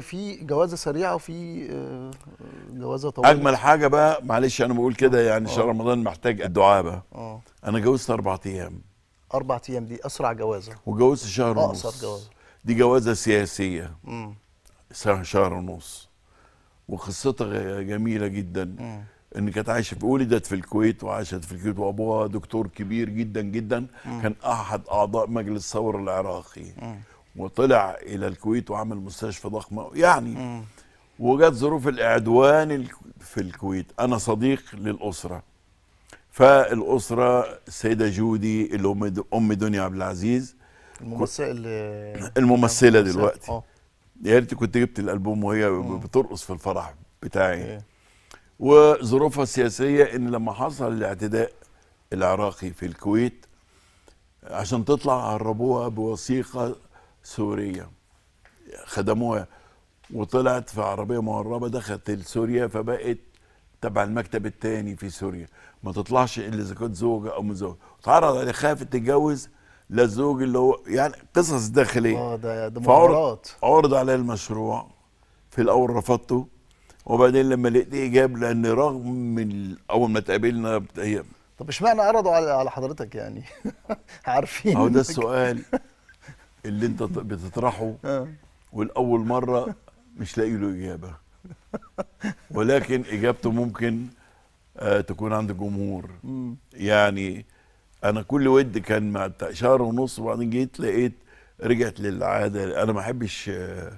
في جوازه سريعه وفي آه، جوازه طويله اجمل حاجه بقى معلش انا بقول كده يعني شهر آه. رمضان محتاج الدعاء بقى أوه. انا جوزت اربع ايام اربع ايام دي اسرع جوازه وجوزت شهر آه، ونص اقصر جوازه دي جوازه سياسيه امم شهر ونص وقصتها جميله جدا مم. ان كانت عايشه في ولدت في الكويت وعاشت في الكويت وابوها دكتور كبير جدا جدا مم. كان احد اعضاء مجلس الثوره العراقي مم. وطلع الى الكويت وعمل مستشفى ضخمه يعني وجت ظروف الاعدوان في الكويت انا صديق للاسره فالاسره السيده جودي اللي ام ام دنيا عبد العزيز الممثله الممثله دلوقتي آه. يا ريت كنت جبت الالبوم وهي آه. بترقص في الفرح بتاعي إيه. وظروفها السياسيه ان لما حصل الاعتداء العراقي في الكويت عشان تطلع هربوها بوثيقه سوريا خدموها وطلعت في عربيه مهربه دخلت لسوريا فبقت تبع المكتب الثاني في سوريا ما تطلعش الا اذا كنت زوجه او متزوجه اتعرض عليه خافت تتجوز لا الزوج اللي هو يعني قصص داخليه اه ده ده مغامرات عرض عليه المشروع في الاول رفضته وبعدين لما لقيت جاب لان رغم من اول ما تقابلنا هي طب اشمعنى عرضوا على حضرتك يعني عارفين هو ده السؤال اللي انت بتطرحه اه. والاول مره مش لاقي له اجابه ولكن اجابته ممكن آه، تكون عند الجمهور يعني انا كل ود كان مع شهر ونص وبعدين جيت لقيت رجعت للعاده انا ما احبش آه،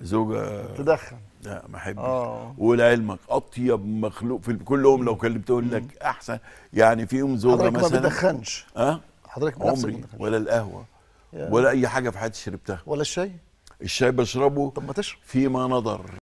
زوجه تدخن لا ما احبش ولعلمك اطيب مخلوق في كلهم لو كلمتهم لك احسن يعني فيهم زوجه مثلا حضرتك ما بتدخنش ها أه؟ حضرتك عمري ولا القهوه ولا اي حاجه في حياتي شربتها ولا الشاي الشاي بشربه طب ما تشرب فيما نظر